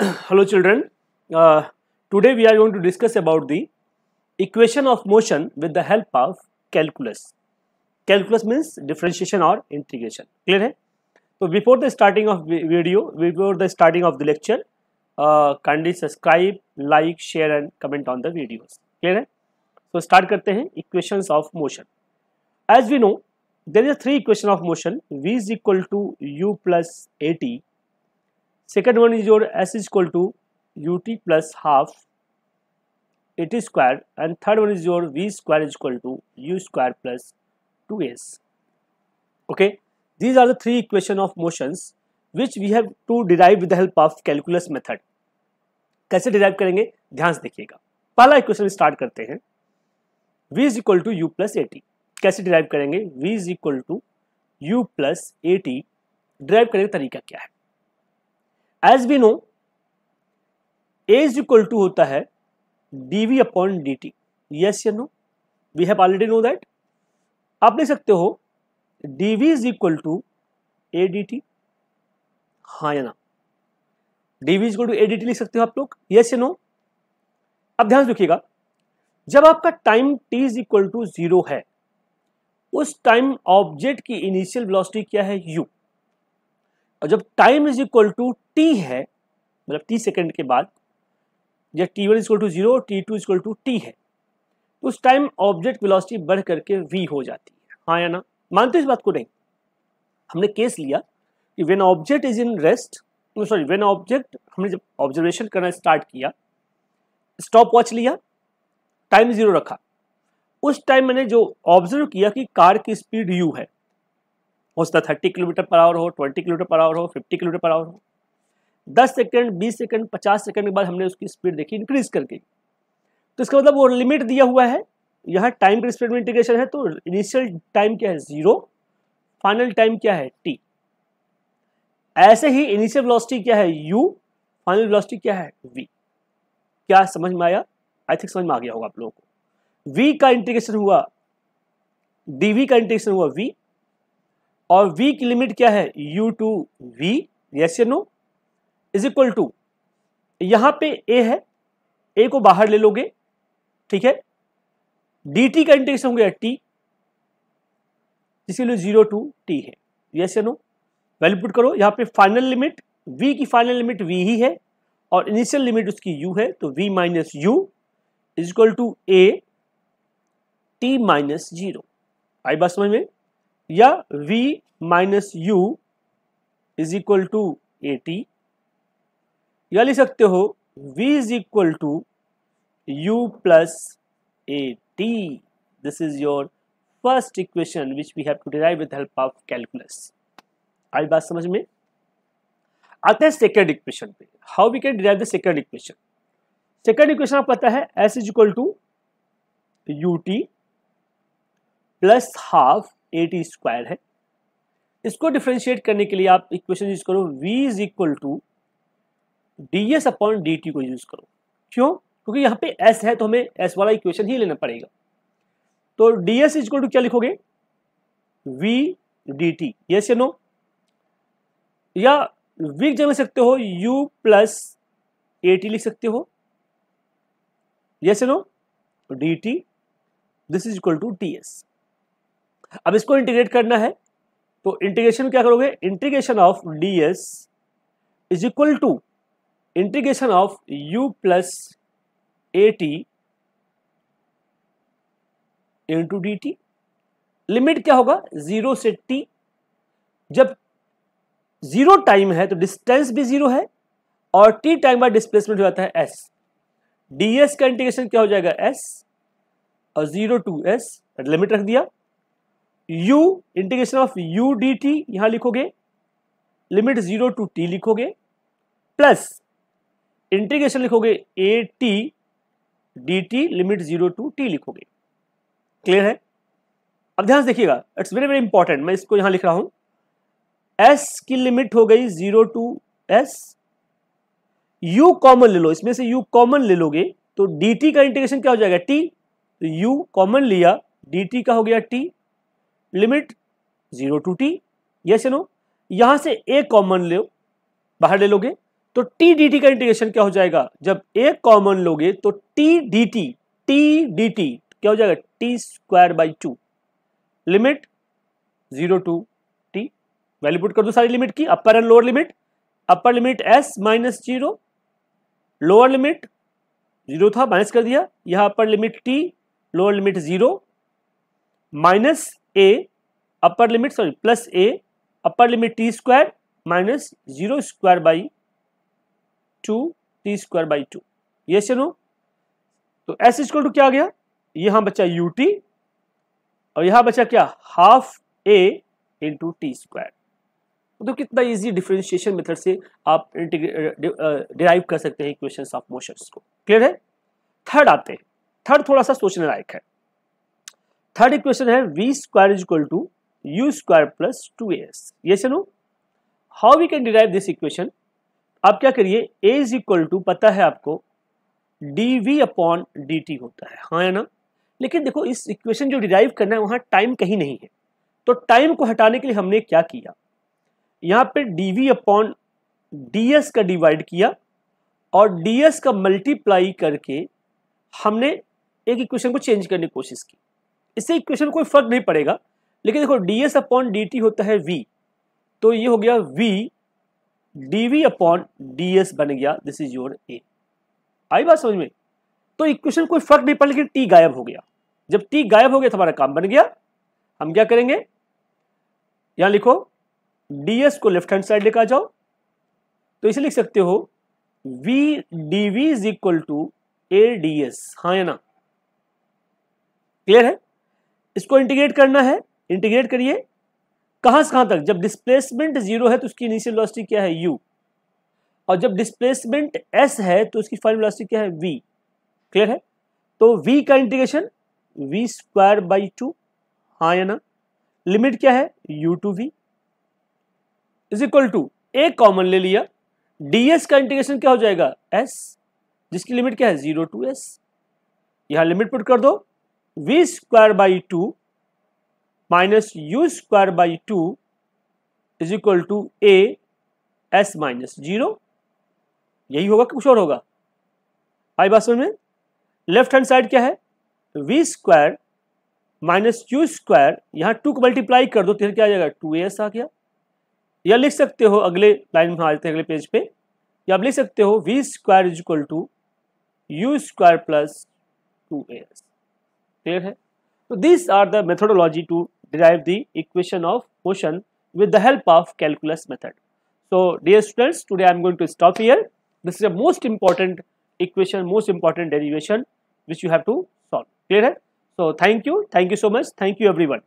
hello children uh, today we are going to discuss about the equation of motion with the help of calculus calculus means differentiation or integration clear hai so before the starting of video before the starting of the lecture uh, kindly subscribe like share and comment on the videos clear hai so start karte hain equations of motion as we know there is three equation of motion v is equal to u plus at second one is your S is equal to U T plus half A T square and third one is your V square is equal to you square plus two S okay these are the three equation of motion which we have to derive with the help of calculus method कैसे derive करेंगे ध्यान से देखिएगा पहला equation start करते हैं v is equal to U plus A T कैसे derive करेंगे v is equal to U plus A T derive करने का तरीका क्या है as we know as equal to होता है D we upon D T yes या no we have already know that आप लिख सकते हो D we is equal to A D T हाँ या ना D we is equal to A D T लिख सकते हो आप लोग यस या नो अब ध्यान रखिएगा जब आपका time T is equal to zero है उस टाइम ऑब्जेक्ट की इनिशियल वेलोसिटी क्या है यू और जब time is equal to T है मतलब टी सेकेंड के बाद जब T one is equal to zero T two is equal to T है तो उस टाइम ऑब्जेक्ट वेलोसिटी बढ़ करके वी हो जाती है हाँ या ना मानते इस बात को नहीं हमने केस लिया कि when object is in rest sorry when object हमने जब ऑब्जर्वेशन करना स्टार्ट किया स्टॉप वॉच लिया टाइम जीरो रखा उस टाइम मैंने जो ऑब्जर्व किया कि कार की स्पीड यू है हो सकता है थर्टी किलोमीटर पर आवर हो ट्वेंटी किलोमीटर पर आवर हो फिफ्टी किलोमीटर पर आवर हो दस सेकेंड बीस सेकेंड पचास सेकेंड के बाद हमने उसकी स्पीड देखी इंक्रीज करके तो इसका मतलब वो लिमिट दिया हुआ है यहाँ टाइम के स्पीड में इंटीग्रेशन है तो इनिशियल टाइम क्या है जीरो फाइनल टाइम क्या है टी ऐसे ही इनिशियल वेलोसिटी क्या है यू फाइनल वेलोसिटी क्या है वी क्या समझ में आया आई थिंक समझ में आ गया होगा आप लोगों को वी का इंटीग्रेशन हुआ डीवी का इंटीग्रेशन हुआ वी और v की लिमिट क्या है u टू v यस या नो इज इक्वल टू यहां पे a है a को बाहर ले लोगे ठीक है dt का इंटीग्रेशन हो गया t जिसके लिए जीरो टू टी है यस या नो वैल्यू पुट करो यहां पे फाइनल लिमिट v की फाइनल लिमिट v ही है और इनिशियल लिमिट उसकी u है तो v minus U is equal to A T minus zero आई बात समझ में या v minus U is equal to A T या लिख सकते हो v is equal to U plus A T this is your first equation which we have to derive with help of calculus आई बात समझ में आते हैं सेकेंड इक्वेशन पे how we can derive the second equation second equation आप पता है S is equal to U T plus half A T square है इसको डिफ्रेंशिएट करने के लिए आप इक्वेशन यूज करो v is equal to D S upon D T को यूज करो क्यों क्योंकि यहां पे s है तो हमें s वाला इक्वेशन ही लेना पड़ेगा तो डी एस इक्वल टू क्या लिखोगे v डी टी यस या नो या वीक जगह सकते हो u प्लस ए टी लिख सकते हो यस या no D T this is equal to T S अब इसको इंटीग्रेट करना है तो इंटीग्रेशन क्या करोगे integration of D S is equal to integration of U plus A T into D T limit क्या होगा जीरो से टी जब जीरो टाइम है तो डिस्टेंस भी जीरो है और टी टाइम बाय डिस्प्लेसमेंट हो जाता है एस डी एस का इंटीग्रेशन क्या हो जाएगा एस और जीरो टू एस लिमिट रख दिया U integration of U D T यहां लिखोगे लिमिट जीरो टू टी लिखोगे प्लस इंटीग्रेशन लिखोगे A T D T limit zero to T लिखोगे क्लियर है अब ध्यान से देखिएगा इट्स वेरी वेरी इंपॉर्टेंट मैं इसको यहां लिख रहा हूं एस की लिमिट हो गई zero to S U common ले लो इसमें से यू कॉमन ले लोगे तो डी टी का इंटीग्रेशन क्या हो जाएगा टी तो यू कॉमन लिया डी टी का हो गया t limit zero to t yes no यहां से ए कॉमन लो बाहर ले लोगे तो टी डी टी का इंटीग्रेशन क्या हो जाएगा जब ए कॉमन लोगे तो t D t t D t क्या हो जाएगा t square by two limit zero to t value put कर दो सारी लिमिट की upper and lower limit upper limit s minus zero lower limit zero था माइनस कर दिया यहां upper limit t lower limit zero minus a upper limit sorry plus a upper limit t square minus zero square by two t square by two ये चलो तो S equal to क्या आ गया यहां बचा यू टी और यहां बचा क्या half a into t square तो कितना इजी डिफरेंशिएशन मेथड से आप डिराइव कर सकते हैं इक्वेशंस ऑफ मोशंस को क्लियर है थर्ड आते हैं थर्ड थोड़ा सा सोचने लायक है थर्ड इक्वेशन है v square is equal to you square plus two a s ये चलो how we can derive this equation आप क्या करिए ए इज इक्वल टू पता है आपको d we upon D t होता है हाँ या ना लेकिन देखो इस इक्वेशन जो डिराइव करना है वहाँ टाइम कहीं नहीं है तो टाइम को हटाने के लिए हमने क्या किया यहाँ पे d we upon d S का डिवाइड किया और डी एस का मल्टीप्लाई करके हमने एक इक्वेशन को चेंज करने की कोशिश की इससे इक्वेशन कोई फर्क नहीं पड़ेगा लेकिन देखो d S upon D t होता है वी तो ये हो गया v d we upon d s बन गया दिस इज योर ए आई बात समझ में तो इक्वेशन कोई फर्क नहीं पड़ा लेकिन टी गायब हो गया जब टी गायब हो गया तो हमारा काम बन गया हम क्या करेंगे यहां लिखो डी एस को लेफ्ट हैंड साइड लेकर जाओ तो इसे लिख सकते हो v d we is equal to A d s हाँ या ना क्लियर है इसको इंटीग्रेट करना है इंटीग्रेट करिए कहां से कहाँ तक जब डिस्प्लेसमेंट जीरो है तो उसकी इनिशियल वेलोसिटी क्या है यू और जब डिस्प्लेसमेंट एस है तो उसकी फाइनल वेलोसिटी क्या है वी क्लियर है तो वी का integration v square by two हाँ या ना लिमिट क्या है u to v is equal to a common ले लिया ds का इंटीग्रेशन क्या हो जाएगा एस जिसकी लिमिट क्या है जीरो टू एस यहाँ लिमिट पुट कर दो v square by two minus u square by two is equal to a s minus zero यही होगा कुछ और होगा आई बात समझ में लेफ्ट हैंड साइड क्या है v square minus u square यहाँ टू को मल्टीप्लाई कर दो तो क्या आ जाएगा टू ए एस आ गया या लिख सकते हो अगले लाइन में आ जाते हैं अगले पेज पे या आप लिख सकते हो v square is equal to you square plus two s clear so these are the methodology to derive the equation of motion with the help of calculus method so dear students today i am going to stop here this is the most important equation most important derivation which you have to solve clear so thank you thank you so much thank you everyone